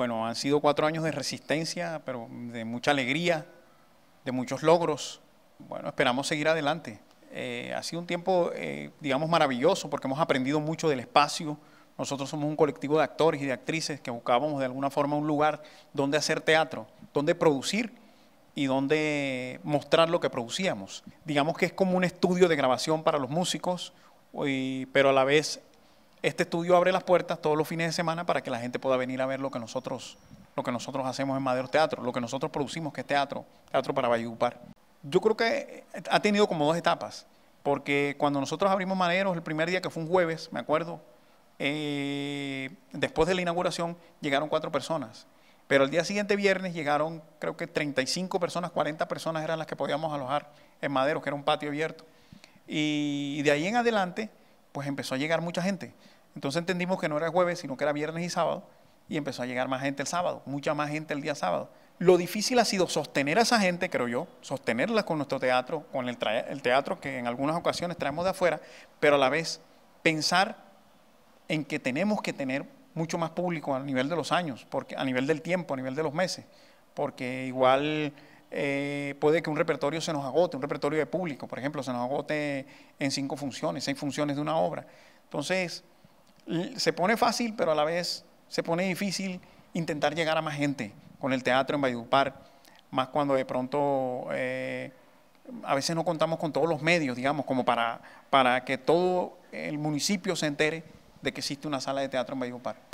Bueno, han sido cuatro años de resistencia, pero de mucha alegría, de muchos logros. Bueno, esperamos seguir adelante. Eh, ha sido un tiempo, eh, digamos, maravilloso porque hemos aprendido mucho del espacio. Nosotros somos un colectivo de actores y de actrices que buscábamos de alguna forma un lugar donde hacer teatro, donde producir y donde mostrar lo que producíamos. Digamos que es como un estudio de grabación para los músicos, pero a la vez este estudio abre las puertas todos los fines de semana para que la gente pueda venir a ver lo que nosotros, lo que nosotros hacemos en Madero Teatro, lo que nosotros producimos, que es teatro, teatro para Valledupar. Yo creo que eh, ha tenido como dos etapas, porque cuando nosotros abrimos Madero, el primer día que fue un jueves, me acuerdo, eh, después de la inauguración llegaron cuatro personas, pero el día siguiente viernes llegaron creo que 35 personas, 40 personas eran las que podíamos alojar en Madero, que era un patio abierto. Y de ahí en adelante, pues empezó a llegar mucha gente. Entonces entendimos que no era jueves, sino que era viernes y sábado, y empezó a llegar más gente el sábado, mucha más gente el día sábado. Lo difícil ha sido sostener a esa gente, creo yo, sostenerla con nuestro teatro, con el, el teatro que en algunas ocasiones traemos de afuera, pero a la vez pensar en que tenemos que tener mucho más público a nivel de los años, porque, a nivel del tiempo, a nivel de los meses, porque igual eh, puede que un repertorio se nos agote, un repertorio de público, por ejemplo, se nos agote en cinco funciones, seis funciones de una obra. Entonces, se pone fácil, pero a la vez se pone difícil intentar llegar a más gente con el teatro en Valledupar, más cuando de pronto eh, a veces no contamos con todos los medios, digamos, como para, para que todo el municipio se entere de que existe una sala de teatro en Valledupar.